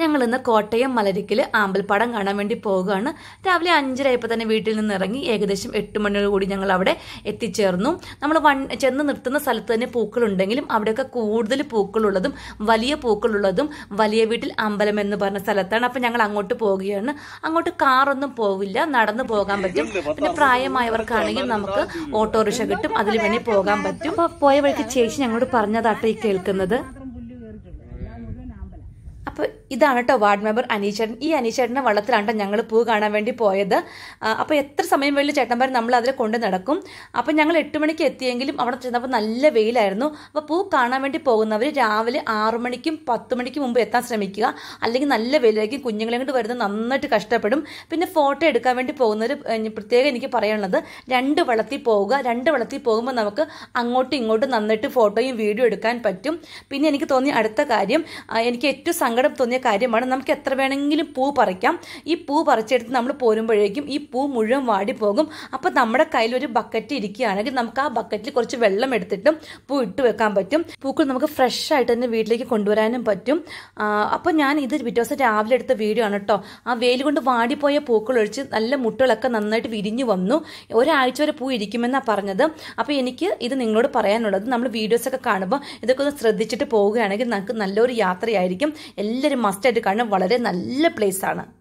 ഞങ്ങൾ ഇന്ന് കോട്ടയം മലരിക്കൽ ആമ്പൽപ്പാടം കാണാൻ വേണ്ടി പോവുകയാണ് രാവിലെ അഞ്ചരയപ്പോൾ തന്നെ വീട്ടിൽ നിന്ന് ഇറങ്ങി ഏകദേശം എട്ട് മണിയോട് കൂടി ഞങ്ങൾ അവിടെ എത്തിച്ചേർന്നു നമ്മൾ വൺ ചെന്ന് നിർത്തുന്ന സ്ഥലത്ത് തന്നെ പൂക്കളുണ്ടെങ്കിലും അവിടെയൊക്കെ കൂടുതൽ പൂക്കളുള്ളതും വലിയ പൂക്കളുള്ളതും വലിയ വീട്ടിൽ അമ്പലം എന്ന് പറഞ്ഞ സ്ഥലത്താണ് അപ്പം ഞങ്ങൾ അങ്ങോട്ട് പോവുകയാണ് അങ്ങോട്ട് കാറൊന്നും പോവില്ല നടന്നു പോകാൻ പറ്റും പിന്നെ പ്രായമായവർക്കാണെങ്കിൽ നമുക്ക് ഓട്ടോറിക്ഷ കിട്ടും അതിൽ വേണേൽ പോകാൻ പറ്റും അപ്പോൾ പോയ വഴിക്ക് ചേച്ചി ഞങ്ങളോട് പറഞ്ഞതാട്ടോ ഈ കേൾക്കുന്നത് ഇതാണ് കേട്ടോ വാർഡ് മെമ്പർ അനീഷേട്ടൻ ഈ അനീഷേട്ടൻ്റെ വള്ളത്തിലാണ് ഞങ്ങൾ പൂ കാണാൻ വേണ്ടി പോയത് അപ്പോൾ എത്ര സമയം വേണ്ടി ചേട്ടൻ പറഞ്ഞ് നമ്മൾ അതിൽ കൊണ്ട് നടക്കും അപ്പോൾ ഞങ്ങൾ എട്ട് മണിക്ക് എത്തിയെങ്കിലും അവിടെ ചെന്നപ്പോൾ നല്ല വെയിലായിരുന്നു അപ്പോൾ പൂ കാണാൻ വേണ്ടി പോകുന്നവർ രാവിലെ ആറു മണിക്കും പത്ത് മണിക്കും മുമ്പ് എത്താൻ ശ്രമിക്കുക അല്ലെങ്കിൽ നല്ല വെയിലായിരിക്കും കുഞ്ഞുങ്ങളെ കൊണ്ട് വരുന്നത് നന്നായിട്ട് കഷ്ടപ്പെടും പിന്നെ ഫോട്ടോ എടുക്കാൻ വേണ്ടി പോകുന്നവർ പ്രത്യേകം എനിക്ക് പറയാനുള്ളത് രണ്ട് വള്ളത്തിൽ പോവുക രണ്ട് വള്ളത്തിൽ പോകുമ്പോൾ നമുക്ക് അങ്ങോട്ടും ഇങ്ങോട്ടും നന്നായിട്ട് ഫോട്ടോയും വീഡിയോ എടുക്കാൻ പറ്റും പിന്നെ എനിക്ക് തോന്നിയ അടുത്ത കാര്യം എനിക്ക് ഏറ്റവും സങ്കടം തോന്നിയ പറഞ്ഞ കാര്യമാണ് നമുക്ക് എത്ര വേണമെങ്കിലും പൂ പറിക്കാം ഈ പൂ പറിച്ചെടുത്ത് നമ്മൾ പോരുമ്പോഴേക്കും ഈ പൂ മുഴുവൻ വാടി പോകും അപ്പോൾ നമ്മുടെ കയ്യിൽ ഒരു ബക്കറ്റ് ഇരിക്കുകയാണെങ്കിൽ നമുക്ക് ആ ബക്കറ്റിൽ കുറച്ച് വെള്ളം എടുത്തിട്ടും പൂ ഇട്ട് വെക്കാൻ പറ്റും പൂക്കൾ നമുക്ക് ഫ്രഷ് ആയിട്ട് തന്നെ വീട്ടിലേക്ക് കൊണ്ടുവരാനും പറ്റും അപ്പോൾ ഞാൻ ഇത് പിറ്റേ ദിവസം രാവിലെ എടുത്ത വീഡിയോ ആണ് കേട്ടോ ആ വെയിൽ കൊണ്ട് വാടിപ്പോയ പൂക്കൾ ഒഴിച്ച് നല്ല മുട്ടുകളൊക്കെ നന്നായിട്ട് വിരിഞ്ഞു വന്നു ഒരാഴ്ച വരെ പൂ ഇരിക്കുമെന്നാണ് പറഞ്ഞത് അപ്പോൾ എനിക്ക് ഇത് നിങ്ങളോട് പറയാനുള്ളത് നമ്മൾ വീഡിയോസൊക്കെ കാണുമ്പോൾ ഇതൊക്കെ ഒന്ന് ശ്രദ്ധിച്ചിട്ട് പോവുകയാണെങ്കിൽ നമുക്ക് നല്ലൊരു യാത്രയായിരിക്കും എല്ലാവരും മസ്റ്റായിട്ട് കാണുന്ന വളരെ നല്ല പ്ലേസ് ആണ്